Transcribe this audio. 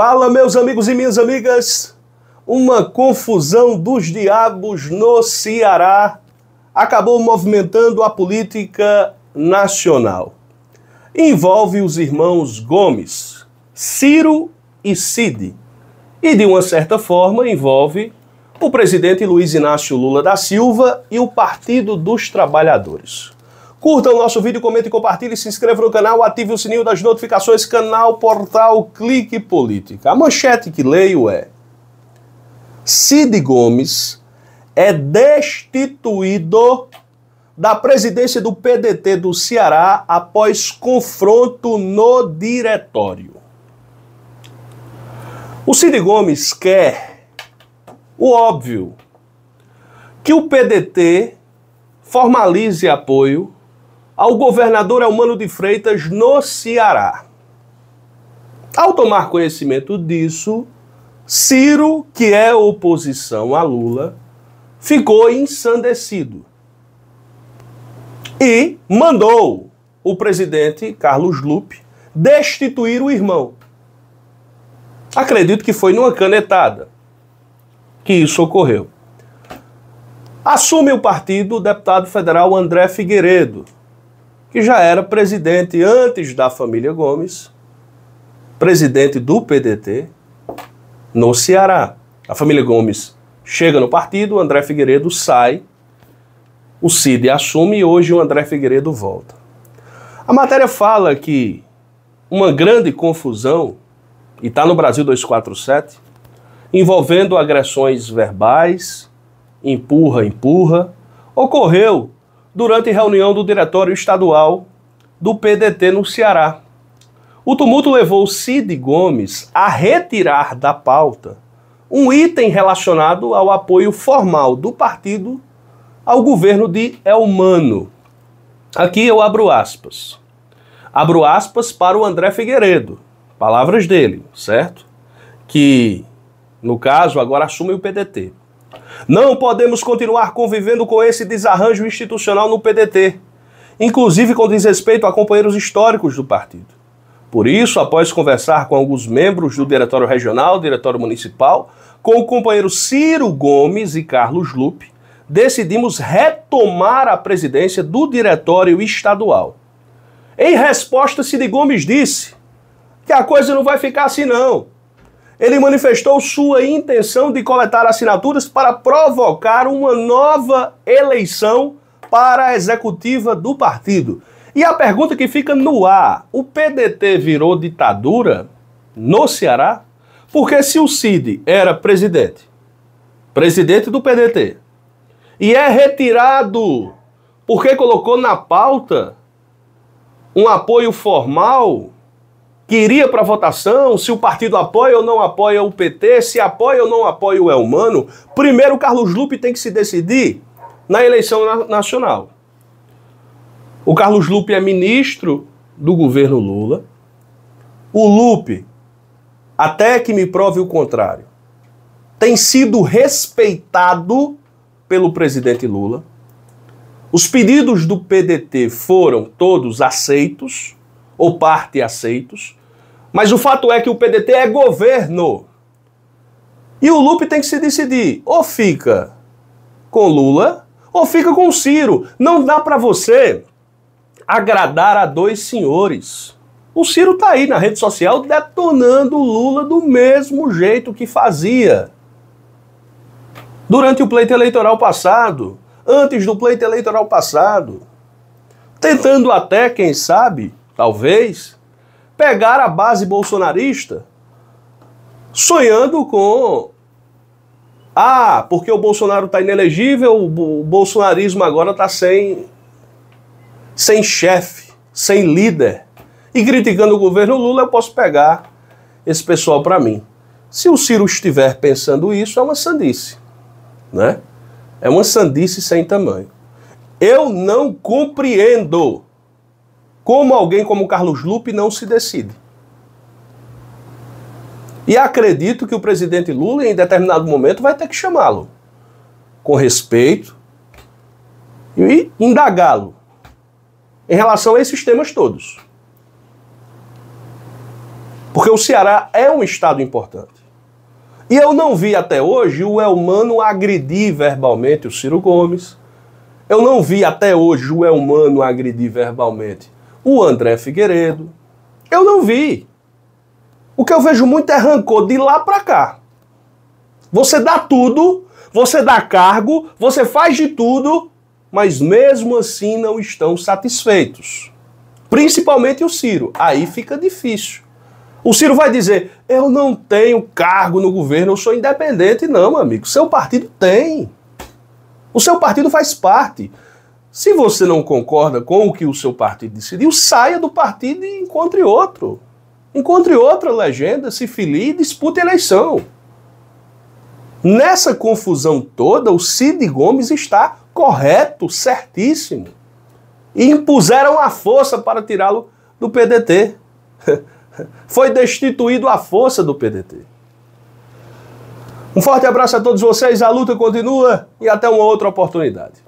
Fala, meus amigos e minhas amigas! Uma confusão dos diabos no Ceará acabou movimentando a política nacional. Envolve os irmãos Gomes, Ciro e Cid. E, de uma certa forma, envolve o presidente Luiz Inácio Lula da Silva e o Partido dos Trabalhadores. Curta o nosso vídeo, comente, compartilhe, se inscreva no canal, ative o sininho das notificações, canal, portal, clique política. A manchete que leio é: Cid Gomes é destituído da presidência do PDT do Ceará após confronto no diretório. O Cid Gomes quer o óbvio, que o PDT formalize apoio ao governador Elmano de Freitas no Ceará. Ao tomar conhecimento disso, Ciro, que é oposição a Lula, ficou ensandecido e mandou o presidente Carlos Lupe destituir o irmão. Acredito que foi numa canetada que isso ocorreu. Assume o partido o deputado federal André Figueiredo, que já era presidente antes da família Gomes, presidente do PDT no Ceará. A família Gomes chega no partido, André Figueiredo sai, o Cid assume e hoje o André Figueiredo volta. A matéria fala que uma grande confusão, e está no Brasil 247, envolvendo agressões verbais, empurra, empurra, ocorreu durante reunião do Diretório Estadual do PDT no Ceará. O tumulto levou Cid Gomes a retirar da pauta um item relacionado ao apoio formal do partido ao governo de Elmano. Aqui eu abro aspas. Abro aspas para o André Figueiredo, palavras dele, certo? Que, no caso, agora assume o PDT. Não podemos continuar convivendo com esse desarranjo institucional no PDT, inclusive com desrespeito a companheiros históricos do partido. Por isso, após conversar com alguns membros do Diretório Regional, Diretório Municipal, com o companheiro Ciro Gomes e Carlos Lupe, decidimos retomar a presidência do Diretório Estadual. Em resposta, Ciro Gomes disse que a coisa não vai ficar assim não ele manifestou sua intenção de coletar assinaturas para provocar uma nova eleição para a executiva do partido. E a pergunta que fica no ar: o PDT virou ditadura no Ceará? Porque se o Cid era presidente, presidente do PDT, e é retirado porque colocou na pauta um apoio formal que iria para votação, se o partido apoia ou não apoia o PT, se apoia ou não apoia o Elmano, primeiro o Carlos Lupe tem que se decidir na eleição nacional. O Carlos Lupe é ministro do governo Lula. O Lupe, até que me prove o contrário, tem sido respeitado pelo presidente Lula. Os pedidos do PDT foram todos aceitos ou parte aceitos. Mas o fato é que o PDT é governo. E o Lupe tem que se decidir: ou fica com Lula, ou fica com Ciro. Não dá para você agradar a dois senhores. O Ciro tá aí na rede social detonando o Lula do mesmo jeito que fazia. Durante o pleito eleitoral passado, antes do pleito eleitoral passado, tentando até, quem sabe, talvez, pegar a base bolsonarista sonhando com. Ah, porque o Bolsonaro está inelegível, o bolsonarismo agora está sem, sem chefe, sem líder. E criticando o governo Lula, eu posso pegar esse pessoal para mim. Se o Ciro estiver pensando isso, é uma sandice. Né? É uma sandice sem tamanho. Eu não compreendo como alguém como Carlos Lupe não se decide? E acredito que o presidente Lula, em determinado momento, vai ter que chamá-lo com respeito e indagá-lo em relação a esses temas todos. Porque o Ceará é um estado importante. E eu não vi até hoje o Elmano agredir verbalmente o Ciro Gomes. Eu não vi até hoje o Elmano agredir verbalmente o André Figueiredo. Eu não vi. O que eu vejo muito é rancor de lá para cá. Você dá tudo, você dá cargo, você faz de tudo, mas mesmo assim não estão satisfeitos. Principalmente o Ciro. Aí fica difícil. O Ciro vai dizer: eu não tenho cargo no governo, eu sou independente. Não, amigo. Seu partido tem. O seu partido faz parte. Se você não concorda com o que o seu partido decidiu, saia do partido e encontre outro. Encontre outra legenda, se filie e dispute a eleição. Nessa confusão toda, o Cid Gomes está correto, certíssimo. E impuseram a força para tirá-lo do PDT. Foi destituído a força do PDT. Um forte abraço a todos vocês, a luta continua e até uma outra oportunidade.